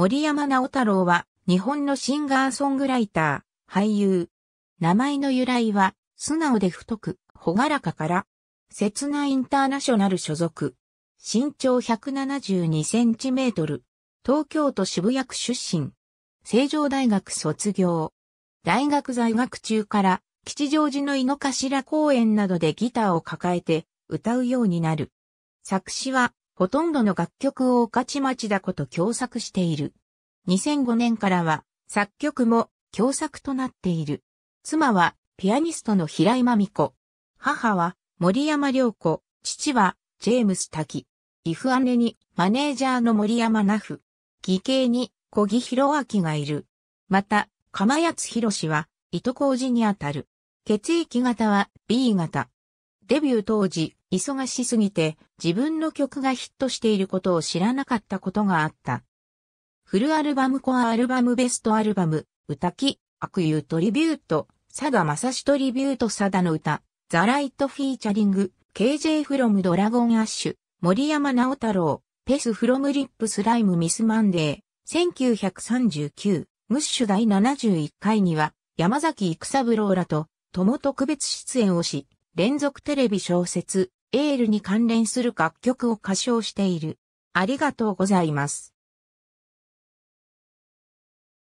森山直太郎は、日本のシンガーソングライター、俳優。名前の由来は、素直で太く、ほがらかから、切なインターナショナル所属。身長172センチメートル。東京都渋谷区出身。成城大学卒業。大学在学中から、吉祥寺の井の頭公園などでギターを抱えて歌うようになる。作詞はほとんどの楽曲を御徒町だこと共作している。2005年からは作曲も共作となっている。妻はピアニストの平井真美子。母は森山良子。父はジェームス滝。義父姉にマネージャーの森山ナ夫。義兄に小木広明がいる。また、釜谷津博は、糸工事にあたる。血液型は B 型。デビュー当時、忙しすぎて自分の曲がヒットしていることを知らなかったことがあった。フルアルバムコアアルバムベストアルバム、歌き、悪友トリビュート、佐賀正史トリビュート佐田の歌、ザライトフィーチャリング、KJ フロムドラゴンアッシュ、森山直太郎、ペスフロムリップスライムミスマンデー、1939、ムッシュ第71回には、山崎育三郎らと、友特別出演をし、連続テレビ小説、エールに関連する楽曲を歌唱している。ありがとうございます。